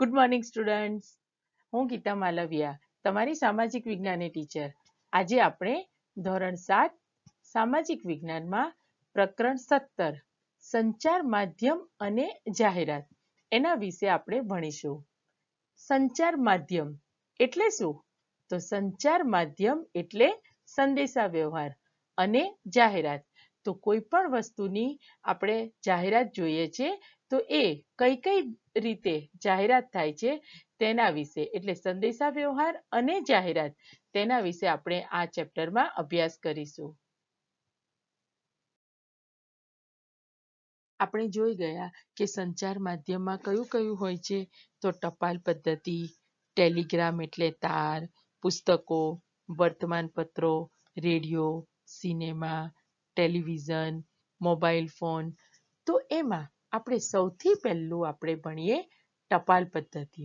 Good morning students હું ગીતા માલવિયા તમારી સામાજિક વિજ્ઞાનની ટીચર આજે આપણે ધોરણ સાત સામાજિક વિજ્ઞાનમાં પ્રકરણ સત્તર સંચાર માધ્યમ અને જાહેરાત એના વિશે આપણે ભણીશું સંચાર માધ્યમ એટલે શું તો સંચાર માધ્યમ એટલે સંદેશા વ્યવહાર અને જાહેરાત તો કોઈ પણ વસ્તુની આપણે જાહેરાત જોઈએ છે તો એ કઈ કઈ રીતે જાહેરાત થાય છે તેના વિશે એટલે સંદેશા વ્યવહાર અને જાહેરાત તેના વિશે આપણે આ ચેપ્ટરમાં અભ્યાસ કરીશું આપણે જોઈ ગયા કે સંચાર માધ્યમમાં કયું કયું હોય છે તો ટપાલ પદ્ધતિ ટેલિગ્રામ એટલે તાર પુસ્તકો વર્તમાનપત્રો radio cinema television mobile phone તો એમાં આપણે સૌથી પહેલું આપણે ભણીએ ટપાલ પદ્ધતિ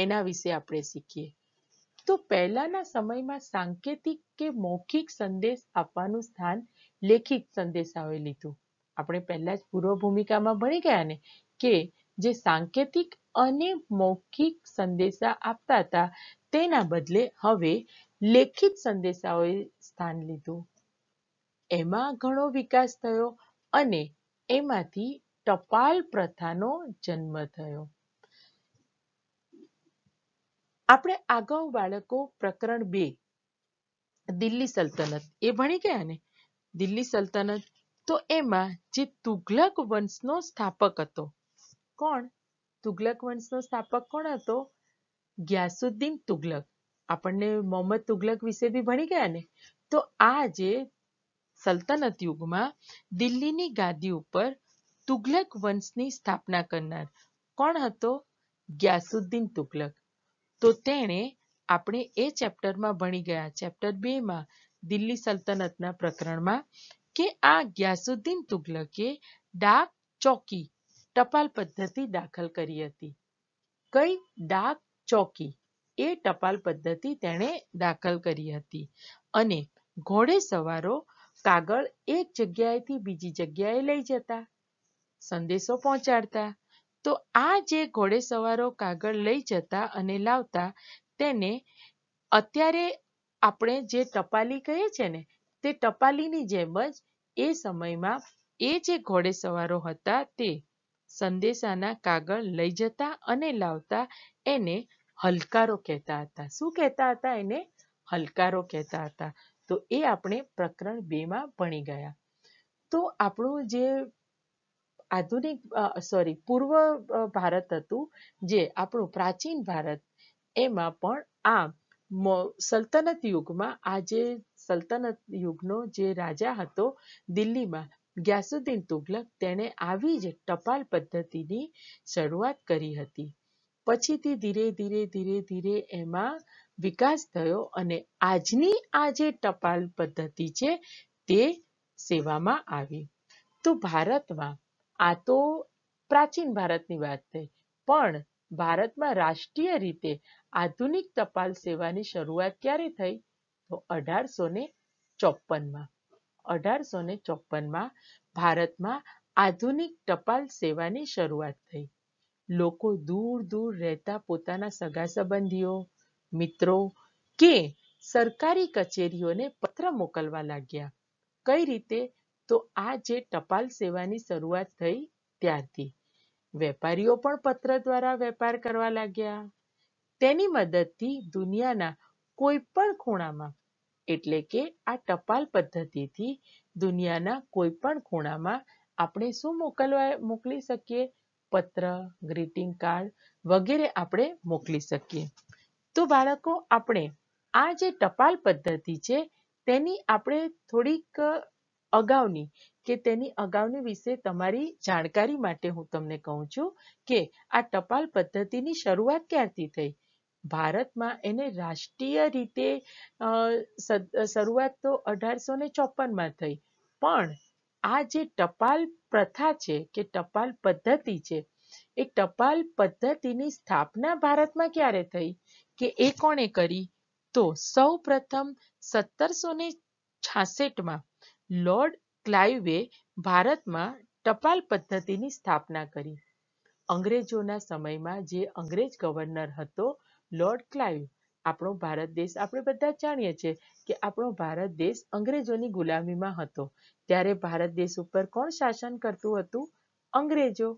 એના વિશે આપણે શીખીએ તો પહેલાના સમયમાં સાંકેતિક કે મૌખિક સંદેશ આપવાનું સ્થાન લેખિત સંદેશાઓએ લીધું આપણે પહેલા જ પૂર્વ ભૂમિકામાં ભણી ગયા ને કે જે સાંકેતિક અને મૌખિક સંદેશા આપતા હતા તેના બદલે હવે લેખિત સંદેશાઓએ સ્થાન લીધું એમાં ઘણો વિકાસ થયો અને એમાંથી ટપાલ પ્રથાનો જન્મ થયો આપણે અગાઉ બાળકો પ્રકરણ બે દિલ્હી સલ્તનત એ ભણી ગયા ને દિલ્હી સલ્તનત તો એમાં જે તુઘલક વંશનો સ્થાપક હતો કોણ તુઘલક વંશનો સ્થાપક કોણ હતો ગ્યાસુદ્દીન તુગલક આપણને મોહમ્મદ તુગલક વિશે બી ભણી ગયા ને તો આ જે સલ્તનત યુગમાં દિલ્હીની ગાદી ઉપર તુગલક વંશની સ્થાપના કરનાર કોણ હતો ગ્યાસુદ્દીન તુગલક તો તેણે આપણે એ ચેપ્ટરમાં ભણી ગયા ચેપ્ટર બેમાં દિલ્હી સલ્તનતના પ્રકરણમાં કે આ ગ્યાસુદ્દીન તુગલકે ડાક ચોકી ટપાલ પદ્ધતિ દાખલ કરી હતી કઈ ડાક ચોકી એ ટપાલ પદ્ધતિ તેણે દાખલ કરી હતી અને ઘોડે સવારો કાગળ એક જગ્યાએથી બીજી જગ્યાએ લઈ જતા સંદેશો પહોંચાડતા તો આ જે ઘોડેસવારો કાગળ લઈ જતા અને લાવતા તેને અત્યારે આપણે જે ટપાલી કહીએ છીએ ને તે ટપાલીની જેમ જ એ સમયમાં એ જે ઘોડેસવારો હતા તે સંદેશાના કાગળ લઈ જતા અને લાવતા એને હલકારો કહેતા હતા શું કહેતા હતા એને હલકારો કહેતા હતા તો એ આપણે પ્રકરણ બેમાં ભણી ગયા તો આપણું જે આધુનિક સોરી પૂર્વ ભારત હતું જે આપણું પ્રાચીન ભારત એમાં પણ આ સલ્તનત યુગમાં આ જે સલ્તનત યુગનો જે રાજા હતો દિલ્હીમાં ગ્યાસુદ્દીન તુગલક તેણે આવી જ ટપાલ પદ્ધતિની શરૂઆત કરી હતી પછીથી ધીરે ધીરે ધીરે ધીરે એમાં વિકાસ થયો અને આજની આ જે ટપાલ પદ્ધતિ છે તે સેવામાં આવી તો ભારતમાં આ તો પ્રાચીન ભારતની વાત થઈ પણ ભારતમાં રાષ્ટ્રીય રીતે આધુનિક ટપાલ સેવાની શરૂઆત ક્યારે થઈ તો અઢારસો ને ચોપનમાં અઢારસો ને ચોપનમાં ભારતમાં આધુનિક ટપાલ સેવાની શરૂઆત થઈ લોકો દૂર દૂર રહેતા પોતાના સગા સંબંધીઓ મિત્રો કે સરકારી કચેરીઓને પત્ર મોકલવા લાગ્યા કઈ રીતે તો આ જે ટપાલ સેવાની શરૂઆત થઈ ત્યારથી વેપારીઓ પણ પત્ર દ્વારા વેપાર કરવા લાગ્યા તેની મદદથી દુનિયાના કોઈ પણ ખૂણામાં એટલે કે આ ટપાલ પદ્ધતિથી દુનિયાના કોઈ પણ ખૂણામાં આપણે શું મોકલવા મોકલી શકીએ પત્ર ગ્રીટિંગ કાર્ડ વગેરે આપણે મોકલી શકીએ તો બાળકો આપણે આ જે ટપાલ પદ્ધતિ છે તેની આપણે થોડીક અગાઉની કે તેની અગાઉની વિશે તમારી જાણકારી માટે હું તમને કહું છું કે આ ટપાલ પદ્ધતિની શરૂઆત ક્યારથી થઈ ભારતમાં એને રાષ્ટ્રીય રીતે શરૂઆત તો અઢારસો ને ચોપનમાં થઈ પણ આ જે ટપાલ પ્રથા છે કે ટપાલ પદ્ધતિ છે એ ટપાલ પદ્ધતિની સ્થાપના ભારતમાં ક્યારે થઈ કે એ કોણે કરી તો સૌ પ્રથમ સત્તરસો ને છાસઠમાં લોર્ડ ક્લાઇવે ભારતમાં ટપાલ પદ્ધતિની સ્થાપના કરી અંગ્રેજોના સમયમાં જે અંગ્રેજ ગવર્નર હતો લોર્ડ ક્લાઇવ આપણો ભારત દેશ આપણે બધા જાણીએ છીએ કે આપણો ભારત દેશ અંગ્રેજોની ગુલામીમાં હતો ત્યારે ભારત દેશ ઉપર કોણ શાસન કરતું હતું અંગ્રેજો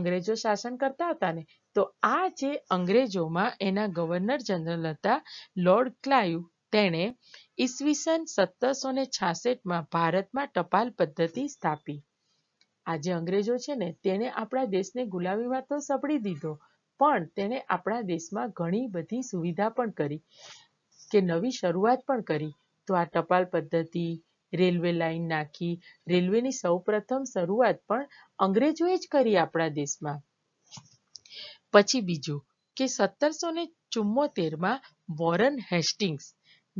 અંગ્રેજો શાસન કરતા હતા ને તો આ જે અંગ્રેજોમાં એના ગવર્નર જનરલ હતા લોર્ડ ક્લાઇવ તેણે ઈસવીસન સત્તરસો ને છાસઠમાં ભારતમાં ટપાલ પદ્ધતિ સ્થાપી આજે અંગ્રેજો છે ને તેણે આપણા દેશને ગુલામીમાં તો સપડી દીધો પણ તેણે આપણા દેશમાં ઘણી બધી સુવિધા પણ કરી કે નવી શરૂઆત પણ કરી તો આ ટપાલ પદ્ધતિ રેલવે લાઈન નાખી રેલવેની સૌપ્રથમ શરૂઆત પણ અંગ્રેજોએ જ કરી આપણા દેશમાં પછી બીજું કે સત્તરસો ને ચુમ્મોતેરમાં વોરન હેસ્ટિંગ્સ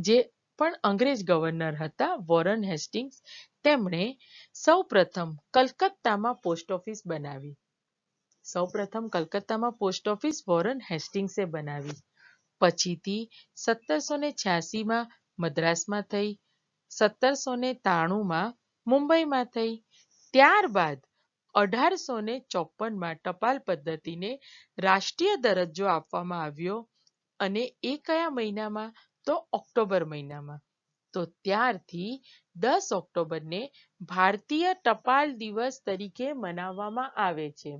જે પણ અંગ્રેજ ગવર્નર હતા વોરન હેસ્ટિંગ્સ તેમણે સૌપ્રથમ કલકત્તામાં પોસ્ટ ઓફિસ બનાવી સૌપ્રથમ કલકત્તામાં પોસ્ટ ઓફિસ વોરન હેસ્ટિંગ્સે બનાવી પછીથી સત્તરસો ને છ્યાસીમાં મદ્રાસમાં થઈ સત્તરસો ને ત્રાણુંમાં મુંબઈમાં થઈ ત્યારબાદ અઢારસો ને ચોપનમાં ટપાલ પદ્ધતિને રાષ્ટ્રીય દરજ્જો આપવામાં આવ્યો અને એ કયા મહિનામાં તો ઓક્ટોબર મહિનામાં તો ત્યારથી દસ ઓક્ટોબરને ભારતીય ટપાલ દિવસ તરીકે મનાવવામાં આવે છે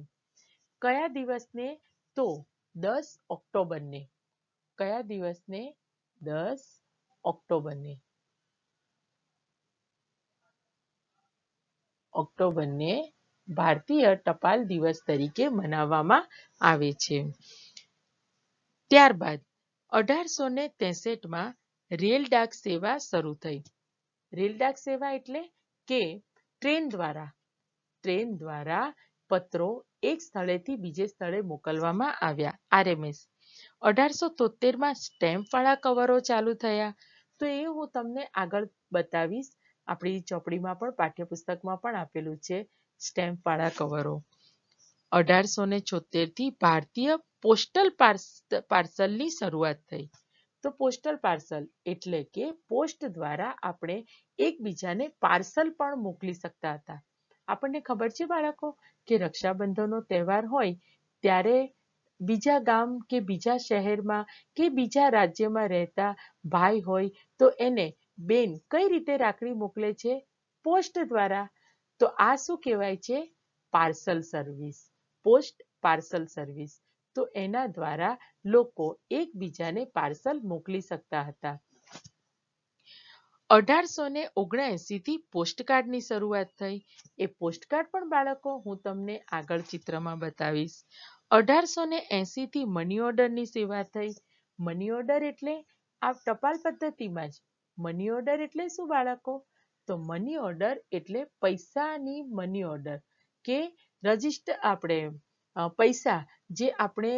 કયા દિવસને તો દસ ઓક્ટોબરને કયા દિવસને દસ ઓક્ટોબરને ઓક્ટોબરને ભારતીય ટપાલ દિવસ તરીકે મનાવવામાં આવે છે ત્યારબાદ અઢારસો ને ત્રેસઠમાં રેલ ડાક સેવા શરૂ થઈ રેલ ડાક સેવા એટલે કે ટ્રેન દ્વારા ટ્રેન દ્વારા પત્રો એક સ્થળેથી બીજે સ્થળે મોકલવામાં આવ્યા આરએમએસ અઢારસો તોતેરમાં સ્ટેમ્પવાળા કવરો ચાલુ થયા તો એ હું તમને આગળ બતાવીશ આપણી ચોપડીમાં પણ પાઠ્યપુસ્તકમાં પણ આપેલું છે સ્ટેમ્પવાળા કવરો અઢારસો ને છોતેરથી ભારતીય postal parcel શરૂઆત થઈ તો postal parcel એટલે કે post દ્વારા આપણે એકબીજાને parcel પણ મોકલી શકતા હતા. આપણને ખબર છે બાળકો કે રક્ષાબંધનનો તહેવાર હોય ત્યારે બીજા ગામ કે બીજા શહેરમાં કે બીજા રાજ્યમાં રહેતા ભાઈ હોય તો એને બેન કઈ રીતે રાખડી મોકલે છે પોસ્ટ દ્વારા તો આ શું કહેવાય છે parcel service post parcel service તો એના દ્વારા લોકો એકબીજાને પાર્સલ મોકલી શકતા હતા અઢારસો ને ઓગણએંસી પોસ્ટકાર્ડની શરૂઆત થઈ એ પોસ્ટકાર્ડ પણ બાળકો હું તમને આગળ ચિત્રમાં બતાવીશ અઢારસો ને એંસી મની ઓર્ડરની સેવા થઈ મની ઓર્ડર એટલે આ ટપાલ પદ્ધતિમાં જ મની ઓર્ડર એટલે શું બાળકો તો મની ઓર્ડર એટલે પૈસાની મની ઓર્ડર કે રજીસ્ટર આપણે પૈસા જે આપણે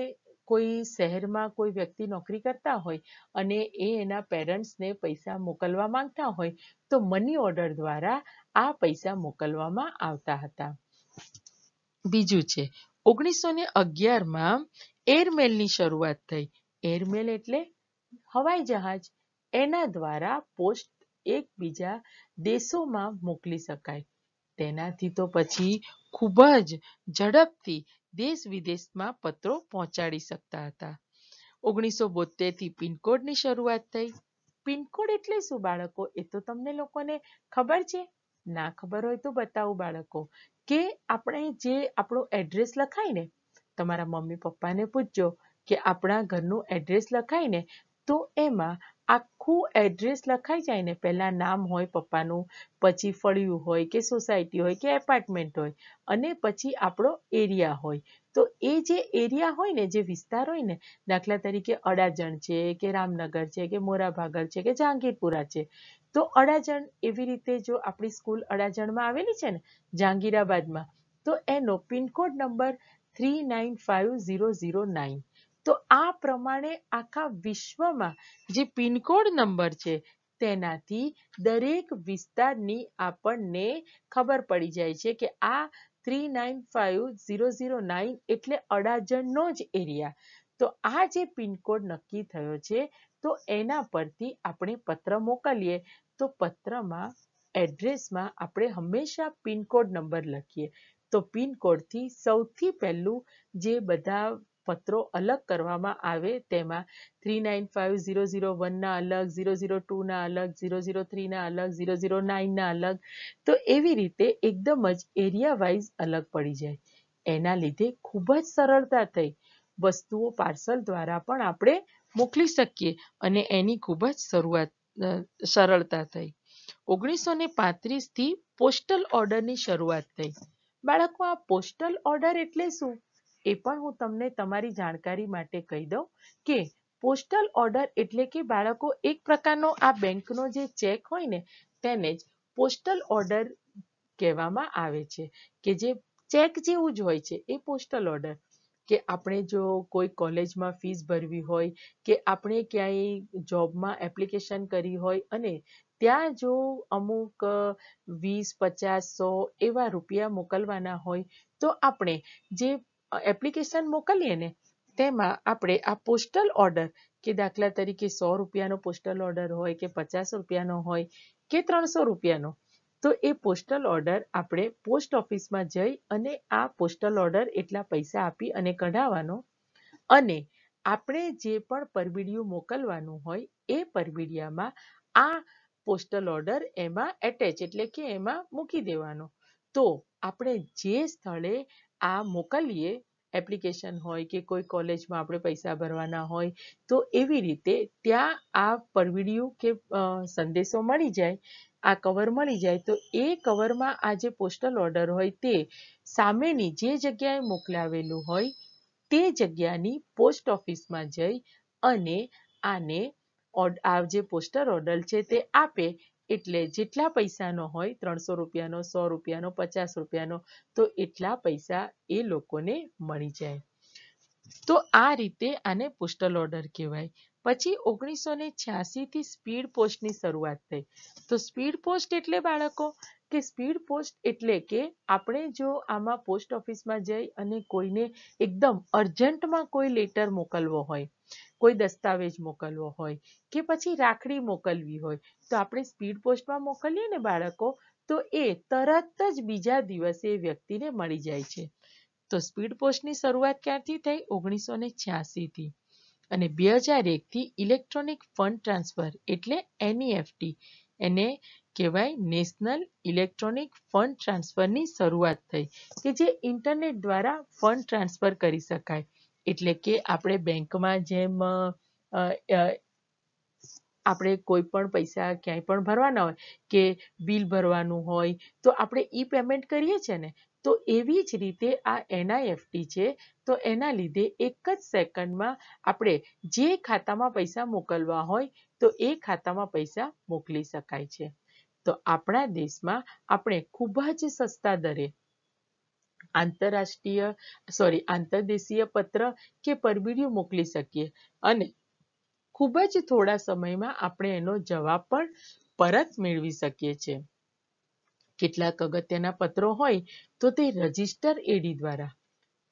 કોઈ શહેરમાં કોઈ વ્યક્તિ નોકરી કરતા હોય અને એ એના પેરેન્ટ્સને પૈસા મોકલવા માંગતા હોય તો મની ઓર્ડર દ્વારા આ પૈસા મોકલવામાં આવતા હતા બીજું છે ઓગણીસો ને અગિયારમાં એરમેલની શરૂઆત થઈ એરમેલ એટલે હવાઈ જહાજ એના દ્વારા પોસ્ટ એકબીજા દેશોમાં મોકલી શકાય તેનાથી તો પછી ખૂબ જ ઝડપથી દેશ વિદેશમાં પત્રો પહોંચાડી શકતા હતા ઓગણીસો બોતેરથી પિનકોડની શરૂઆત થઈ પિનકોડ એટલે શું બાળકો એ તો તમને લોકોને ખબર છે ના ખબર હોય તો બતાવું બાળકો કે આપણે જે આપણો એડ્રેસ લખાય ને તમારા મમ્મી પપ્પાને પૂછજો કે આપણા ઘરનું એડ્રેસ લખાય ને તો એમાં આખું એડ્રેસ લખાઈ જાય ને પહેલાં નામ હોય પપ્પાનું પછી ફળિયું હોય કે સોસાયટી હોય કે એપાર્ટમેન્ટ હોય અને પછી આપણો એરિયા હોય તો એ જે એરિયા હોય ને જે વિસ્તાર હોય ને દાખલા તરીકે અડાજણ છે કે રામનગર છે કે મોરાભાગર છે કે જહાંગીરપુરા છે તો અડાજણ એવી રીતે જો આપણી સ્કૂલ અડાજણમાં આવેલી છે ને જહાંગીરાબાદમાં તો એનો pincode number three nine five zero zero nine તો આ પ્રમાણે આખા વિશ્વમાં જે પિનકોડ નંબર છે તેનાથી દરેક વિસ્તારની આપણને ખબર પડી જાય છે કે આ three nine five zero zero nine એટલે અડાજણનો જ એરિયા તો આ જે પિનકોડ નક્કી થયો છે તો એના પરથી આપણે પત્ર મોકલીએ તો પત્રમાં એડ્રેસમાં આપણે હંમેશા પિનકોડ નંબર લખીએ તો પિનકોડથી સૌથી પહેલું જે બધા પત્રો અલગ કરવામાં આવે તેમાં three nine five zero zero વનના અલગ ઝીરો ઝીરો ટુના અલગ ઝીરો ઝીરો થ્રીના અલગ ઝીરો ઝીરો નાઇનના અલગ તો એવી રીતે એકદમ જ એરિયા વાઇઝ અલગ પડી જાય એના લીધે ખૂબ જ સરળતા થઈ વસ્તુઓ પાર્સલ દ્વારા પણ આપણે મોકલી શકીએ અને એની ખૂબ જ શરૂઆત સરળતા થઈ ઓગણીસો ને પાંત્રીસથી પોસ્ટલ ઓર્ડરની શરૂઆત થઈ બાળકો આ પોસ્ટલ ઓર્ડર એટલે શું એ પણ હું તમને તમારી જાણકારી માટે કહી દઉં કે પોસ્ટલ ઓર્ડર એટલે કે બાળકો એક પ્રકારનો આ બેંકનો જે ચેક હોય ને તેને જ પોસ્ટલ ઓર્ડર કહેવામાં આવે છે કે જે ચેક જેવું જ હોય છે એ પોસ્ટલ ઓર્ડર કે આપણે જો કોઈ કોલેજમાં ફીસ ભરવી હોય કે આપણે ક્યાંય જોબમાં એપ્લિકેશન કરી હોય અને ત્યાં જો અમુક વીસ પચાસ સો એવા રૂપિયા મોકલવાના હોય તો આપણે જે એપ્લિકેશન મોકલીએ ને તેમાં આપણે આ પોસ્ટલ ઓર્ડર કે દાખલા તરીકે સો રૂપિયાનો પોસ્ટલ ઓર્ડર હોય કે પચાસ રૂપિયાનો હોય કે ત્રણસો રૂપિયાનો તો એ પોસ્ટલ ઓર્ડર આપણે પોસ્ટ ઓફિસમાં જઈ અને આ પોસ્ટલ ઓર્ડર એટલા પૈસા આપી અને કઢાવવાનો અને આપણે જે પણ પરબીડિયું મોકલવાનું હોય એ પરબીડિયામાં આ પોસ્ટલ ઓર્ડર એમાં એટેચ એટલે કે એમાં મૂકી દેવાનો તો આપણે જે સ્થળે આ મોકલીએ એપ્લિકેશન હોય કે કોઈ કોલેજમાં આપણે પૈસા ભરવાના હોય તો એવી રીતે ત્યાં આ પરવીડિયું કે સંદેશો મળી જાય આ કવર મળી જાય તો એ કવરમાં આ જે પોસ્ટલ ઓર્ડર હોય તે સામેની જે જગ્યાએ મોકલાવેલું હોય તે જગ્યાની પોસ્ટ ઓફિસમાં જઈ અને આને આ જે પોસ્ટર ઓર્ડર છે તે આપે એટલે જેટલા પૈસાનો હોય ત્રણસો રૂપિયાનો સો રૂપિયાનો પચાસ રૂપિયાનો તો એટલા પૈસા એ લોકોને મળી જાય તો આ રીતે આને પોસ્ટલ ઓર્ડર કહેવાય પછી ઓગણીસો ને થી સ્પીડ પોસ્ટની શરૂઆત થઈ તો સ્પીડ પોસ્ટ એટલે બાળકો કે સ્પીડ પોસ્ટ એટલે કે આપણે જો આમાં પોસ્ટ ઓફિસમાં જઈ અને કોઈને એકદમ અર્જન્ટમાં કોઈ લેટર મોકલવો હોય કોઈ દસ્તાવેજ મોકલવો હોય કે પછી રાખડી મોકલવી હોય તો આપણે સ્પીડ પોસ્ટમાં મોકલીએ ને બાળકો તો એ તરત જ બીજા દિવસે એ વ્યક્તિને મળી જાય છે તો સ્પીડ પોસ્ટની શરૂઆત ક્યારથી થઈ ઓગણીસો ને થી અને બે હજાર એકથી ઇલેક્ટ્રોનિક ફંડ ટ્રાન્સફર એટલે એનઈએફટી એને કહેવાય નેશનલ ઇલેક્ટ્રોનિક ફંડ ટ્રાન્સફરની શરૂઆત થઈ કે જે ઇન્ટરનેટ દ્વારા ફંડ ટ્રાન્સફર કરી શકાય એટલે કે આપણે બેંકમાં જેમ આપણે કોઈ પણ પૈસા ક્યાંય પણ ભરવાના હોય કે બિલ ભરવાનું હોય તો આપણે ઈ પેમેન્ટ કરીએ છીએ ને તો એવી જ રીતે આ એનઆઈએફટી છે તો એના લીધે એક જ સેકન્ડમાં આપણે જે ખાતામાં પૈસા મોકલવા હોય તો એ ખાતામાં પૈસા મોકલી શકાય છે તો આપણા દેશમાં આપણે ખૂબ જ સસ્તા દરે આંતરરાષ્ટ્રીય સોરી આંતરદેશીય પત્ર કે પરબીડિયું મોકલી શકીએ અને ખૂબ જ થોડા સમયમાં આપણે એનો જવાબ પણ પરત મેળવી શકીએ છીએ કેટલાક અગત્યના પત્રો હોય તો તે રજીસ્ટર એડી દ્વારા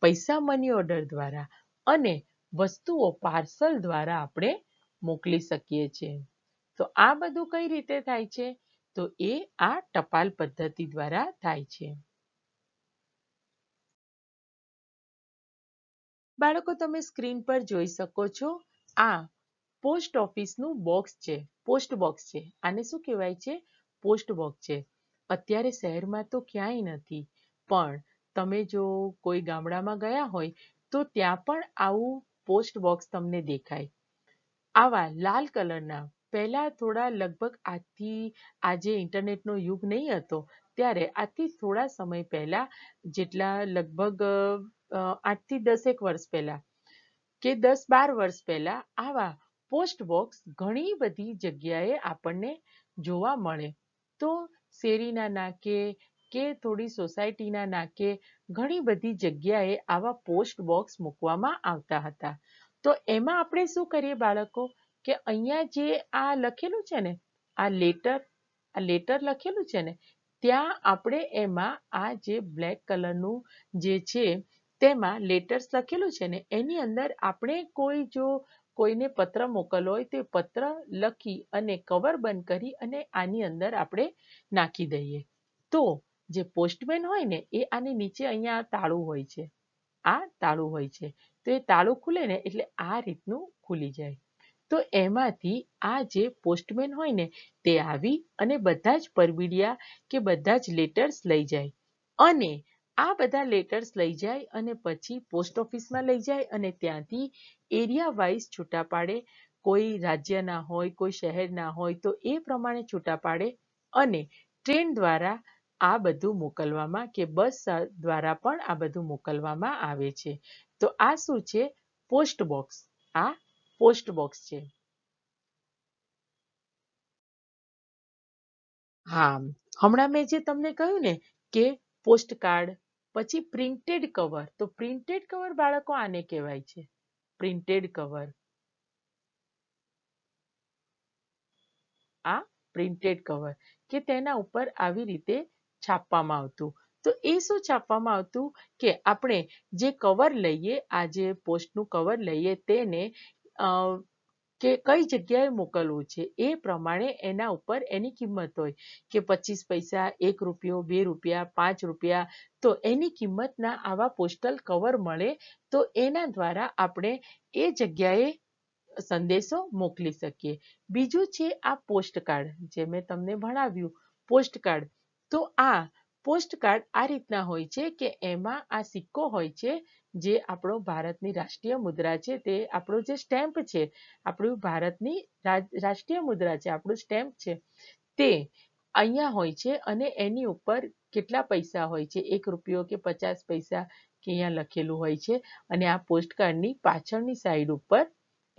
પૈસા મની ઓર્ડર દ્વારા અને વસ્તુઓ પાર્સલ દ્વારા આપણે મોકલી શકીએ છીએ તો આ બધું કઈ રીતે થાય છે તો એ આ ટપાલ પદ્ધતિ દ્વારા થાય છે બાળકો તમે સ્ક્રીન પર જોઈ શકો છો આ પોસ્ટ ઓફિસનું બોક્સ છે પોસ્ટ બોક્સ છે આને શું કહેવાય છે પોસ્ટ બોક્સ છે અત્યારે શહેરમાં તો ક્યાંય નથી પણ તમે જો કોઈ ગામડામાં ગયા હોય તો ત્યાં પણ આવું પોસ્ટ બોક્સ તમને દેખાય આવા લાલ કલરના પહેલા થોડા લગભગ આજથી આજે ઇન્ટરનેટનો યુગ નહીં હતો ત્યારે આજથી થોડા સમય પહેલા જેટલા લગભગ આઠથી દસેક વર્ષ પહેલા કે દસ બાર વર્ષ પહેલા આવા પોસ્ટ બોક્સ ઘણી બધી જગ્યાએ આપણને જોવા મળે તો શેરીના નાકે કે થોડી સોસાયટીના નાકે ઘણી બધી જગ્યાએ આવા પોસ્ટ બોક્સ મૂકવામાં આવતા હતા તો એમાં આપણે શું કરીએ બાળકો કે અહીંયા જે આ લખેલું છે ને આ લેટર આ લેટર લખેલું છે ને ત્યાં આપણે એમાં આ જે બ્લેક કલરનું જે છે તેમાં લેટર્સ લખેલું છે ને એની અંદર આપણે કોઈ જો કોઈને પત્ર મોકલવો હોય તે પત્ર લખી અને કવર બંધ કરી અને આની અંદર આપણે નાખી દઈએ તો જે પોસ્ટમેન હોય ને એ આની નીચે અહીંયા તાળું હોય છે આ તાળું હોય છે તો એ તાળું ખુલે ને એટલે આ રીતનું ખુલી જાય તો એમાંથી આ જે પોસ્ટમેન હોય ને તે આવી અને બધા જ પરબીડિયા કે બધા જ લેટર્સ લઈ જાય અને આ બધા લેટર્સ લઈ જાય અને પછી પોસ્ટ ઓફિસમાં લઈ જાય અને ત્યાંથી એરિયા વાઇઝ છૂટા પાડે કોઈ રાજ્યના હોય કોઈ શહેરના હોય તો એ પ્રમાણે છૂટા પાડે અને ટ્રેન દ્વારા આ બધું મોકલવામાં કે બસ દ્વારા પણ આ બધું મોકલવામાં આવે છે તો આ શું છે પોસ્ટ બોક્સ આ પોસ્ટ બોક્સ છે હા હમણાં મેં જે તમને કહ્યું ને કે પોસ્ટ કાર્ડ પછી પ્રિન્ટેડ કવર તો પ્રિન્ટેડ કવર બાળકો આને કહેવાય છે પ્રિન્ટેડ કવર આ પ્રિન્ટેડ કવર કે તેના ઉપર આવી રીતે છાપવામાં આવતું તો એ શું છાપવામાં આવતું કે આપણે જે કવર લઈએ આ જે પોસ્ટનું કવર લઈએ તેને કે કઈ જગ્યાએ મોકલવું છે એ પ્રમાણે એના ઉપર એની કિંમત હોય કે પચીસ પૈસા એક રૂપિયો બે રૂપિયા પાંચ રૂપિયા તો એની કિંમતના આવા પોસ્ટલ કવર મળે તો એના દ્વારા આપણે એ જગ્યાએ સંદેશો મોકલી શકીએ બીજું છે આ પોસ્ટકાર્ડ જે મેં તમને ભણાવ્યું પોસ્ટકાર્ડ તો આ પોસ્ટકાર્ડ આ રીતના હોય છે કે એમાં આ સિક્કો હોય છે જે આપણો ભારતની રાષ્ટ્રીય મુદ્રા છે તે આપણો જે સ્ટેમ્પ છે આપણું ભારતની રાષ્ટ્રીય મુદ્રા છે આપણું સ્ટેમ્પ છે તે અહીંયા હોય છે અને એની ઉપર કેટલા પૈસા હોય છે એક રૂપિયો કે પચાસ પૈસા કે અહીંયા લખેલું હોય છે અને આ પોસ્ટકાર્ડની પાછળની સાઈડ ઉપર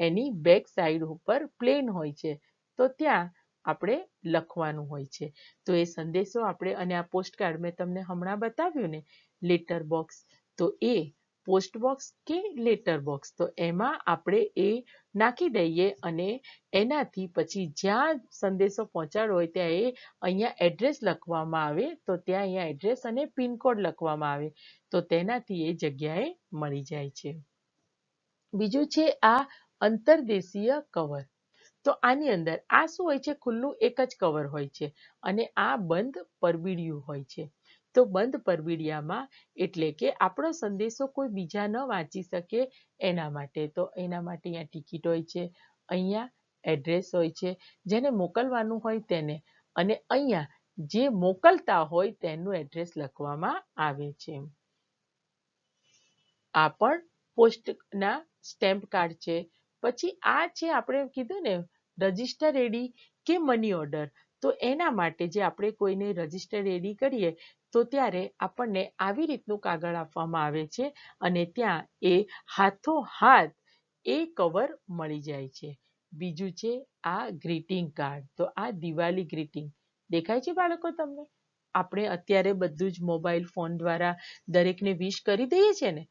એની બેક સાઈડ ઉપર પ્લેન હોય છે તો ત્યાં આપણે લખવાનું હોય છે તો એ સંદેશો આપણે અને આ પોસ્ટકાર્ડ મેં તમને હમણાં બતાવ્યું ને લેટર બોક્સ તો એ પોસ્ટ બોક્સ કે લેટર બોક્સ તો એમાં આપણે એ નાખી દઈએ અને એનાથી પછી જ્યાં સંદેશો પહોંચાડવો હોય ત્યાં એ અહીંયા એડ્રેસ લખવામાં આવે તો ત્યાં અહીંયા એડ્રેસ અને પિનકોડ લખવામાં આવે તો તેનાથી એ જગ્યાએ મળી જાય છે બીજું છે આ અંતરદેશીય કવર તો આની અંદર આ શું હોય છે ખુલ્લું એક જ કવર હોય છે અને આ બંધ પરબીડિયું હોય છે તો બંધ પરબીડિયામાં એટલે કે આપણો સંદેશો કોઈ બીજા ન વાંચી શકે એના માટે તો એના માટે અહીંયા ટિકિટ હોય છે અહીંયા એડ્રેસ હોય છે જેને મોકલવાનું હોય તેને અને અહીંયા જે મોકલતા હોય તેનું એડ્રેસ લખવામાં આવે છે આ પણ પોસ્ટના સ્ટેમ્પ કાર્ડ છે પછી આ છે આપણે કીધું ને રજિસ્ટર એડી કે મની ઓર્ડર તો એના માટે જે આપણે કોઈને રજિસ્ટર એડી કરીએ તો ત્યારે આપણને આવી રીતનું કાગળ આપવામાં આવે છે અને ત્યાં એ હાથો હાથ એ કવર મળી જાય છે બીજું છે આ ગ્રીટિંગ કાર્ડ તો આ દિવાળી ગ્રીટિંગ દેખાય છે બાળકો તમને આપણે અત્યારે બધું જ મોબાઈલ ફોન દ્વારા દરેકને વિશ કરી દઈએ છીએ ને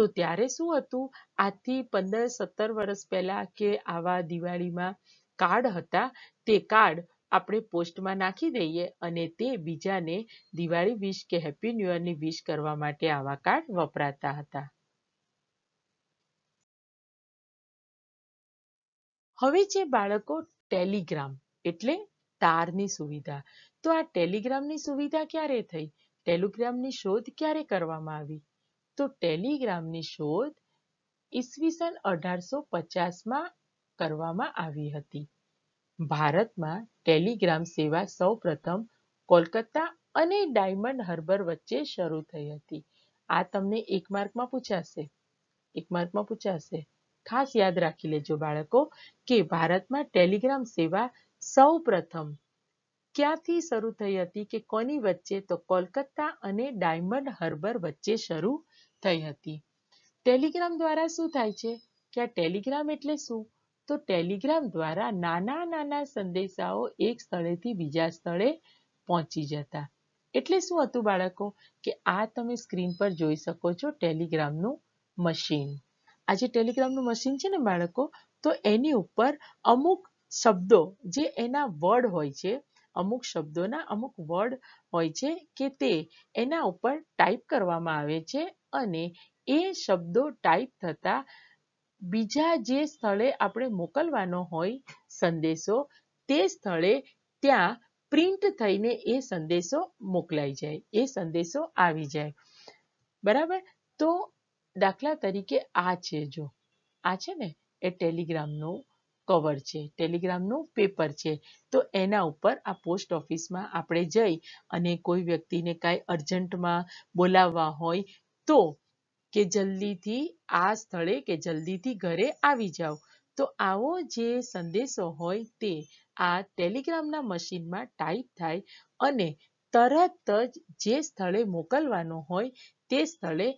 તો ત્યારે શું હતું આજથી પંદર સત્તર વર્ષ પહેલાં કે આવા દિવાળીમાં કાર્ડ હતા તે કાર્ડ આપણે પોસ્ટમાં નાખી દઈએ અને તે બીજાને દિવાળી વિશ કે હેપી ન્યૂ યરની વિશ કરવા માટે આવા કાર્ડ વપરાતા હતા હવે છે બાળકો ટેલિગ્રામ એટલે તારની સુવિધા તો આ ટેલિગ્રામની સુવિધા ક્યારે થઈ ટેલિગ્રામની શોધ ક્યારે કરવામાં આવી તો ટેલિગ્રામ શોધ ઈસવીસન અઢારસો પચાસમાં કરવામાં આવી હતી ભારતમાં ટેલિગ્રામ સેવા સૌપ્રથમ કોલકાતા અને ડાયમંડ હર્બર વચ્ચે શરૂ થઈ હતી આ તમને એક માર્કમાં પૂછાશે એક માર્કમાં પૂછાશે ખાસ યાદ રાખી લેજો બાળકો કે ભારતમાં ટેલિગ્રામ સેવા સૌ પ્રથમ ક્યાંથી શરૂ થઈ હતી કે કોની વચ્ચે તો કોલકાતા અને ડાયમંડ હર્બર વચ્ચે શરૂ થઈ હતી ટેલિગ્રામ દ્વારા શું થાય છે કે આ ટેલિગ્રામ એટલે શું તો ટેલિગ્રામ દ્વારા નાના નાના સંદેશાઓ એક સ્થળેથી બીજા સ્થળે પહોંચી જતા એટલે શું હતું બાળકો કે આ તમે સ્ક્રીન પર જોઈ શકો છો ટેલિગ્રામનું મશીન આ જે ટેલિગ્રામનું મશીન છે ને બાળકો તો એની ઉપર અમુક શબ્દો જે એના વર્ડ હોય છે અમુક શબ્દોના અમુક વર્ડ હોય છે કે તે એના ઉપર ટાઈપ કરવામાં આવે છે અને એ શબ્દો ટાઈપ થતા બીજા જે સ્થળે આપણે મોકલવાનો હોય સંદેશો તે સ્થળે ત્યાં પ્રિન્ટ થઈને એ સંદેશો મોકલાઈ જાય એ સંદેશો આવી જાય બરાબર તો દાખલા તરીકે આ છે જો આ છે ને એ ટેલિગ્રામનું કવર છે ટેલિગ્રામનું પેપર છે તો એના ઉપર આ પોસ્ટ ઓફિસમાં આપણે જઈ અને કોઈ વ્યક્તિને કાંઈ અર્જન્ટમાં બોલાવવા હોય તો કે જલ્દીથી આ સ્થળે કે જલ્દીથી ઘરે આવી જાઓ તો આવો જે સંદેશો હોય તે આ ટેલિગ્રામના મશીનમાં ટાઈપ થાય અને તરત જ જે સ્થળે મોકલવાનો હોય તે સ્થળે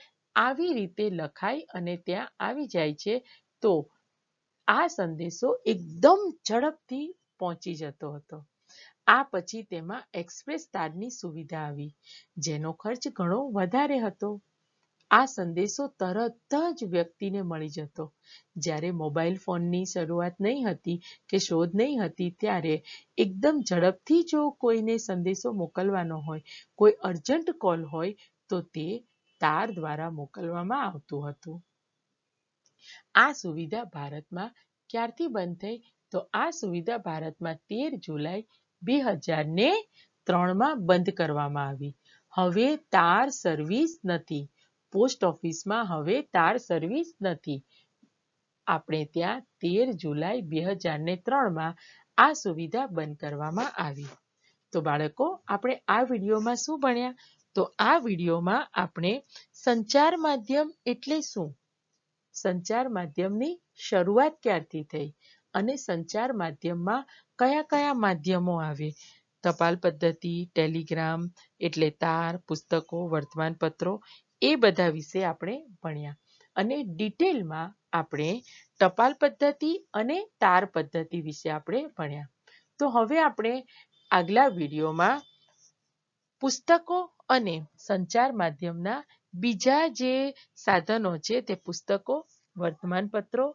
આવી રીતે લખાય અને ત્યાં આવી જાય છે તો આ સંદેશો એકદમ ઝડપથી પહોંચી જતો હતો આ પછી તેમાં એક્સપ્રેસ કાર્ડની સુવિધા આવી જેનો ખર્ચ ઘણો વધારે હતો આ સંદેશો તરત જ વ્યક્તિને મળી જતો જ્યારે મોબાઈલ ફોનની શરૂઆત નહીં હતી કે શોધ નહીં હતી ત્યારે એકદમ ઝડપથી જો કોઈને સંદેશો મોકલવાનો હોય કોઈ અર્જન્ટ કોલ હોય તો તે તાર દ્વારા મોકલવામાં આવતું હતું આ સુવિધા ભારતમાં ક્યારથી બંધ થઈ તો આ સુવિધા ભારતમાં તેર જુલાઈ બે હજાર ને ત્રણમાં બંધ કરવામાં આવી હવે તાર સર્વિસ નથી પોસ્ટ ઓફિસમાં હવે તાર સર્વિસ નથી આપણે ત્યાં તેર જુલાઈ બે હજાર ને ત્રણમાં આ સુવિધા બંધ કરવામાં આવી તો બાળકો આપણે આ વિડીયોમાં શું ભણ્યા તો આ વિડીયોમાં આપણે સંચાર માધ્યમ એટલે શું સંચાર માધ્યમની શરૂઆત ક્યારથી થઈ અને સંચાર માધ્યમમાં કયા કયા માધ્યમો આવે ટપાલ પદ્ધતિ ટેલિગ્રામ એટલે તાર પુસ્તકો વર્તમાનપત્રો એ બધા વિશે આપણે ભણ્યા અને ડિટેલમાં આપણે ટપાલ પદ્ધતિ અને તાર પદ્ધતિ વિશે આપણે ભણ્યા તો હવે આપણે આગલા વિડીયોમાં પુસ્તકો અને સંચાર માધ્યમના બીજા જે સાધનો છે તે પુસ્તકો વર્તમાનપત્રો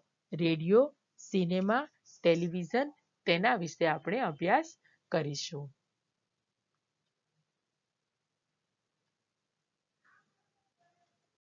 રેડિયો સિનેમા ટેલિવિઝન તેના વિશે આપણે અભ્યાસ કરીશું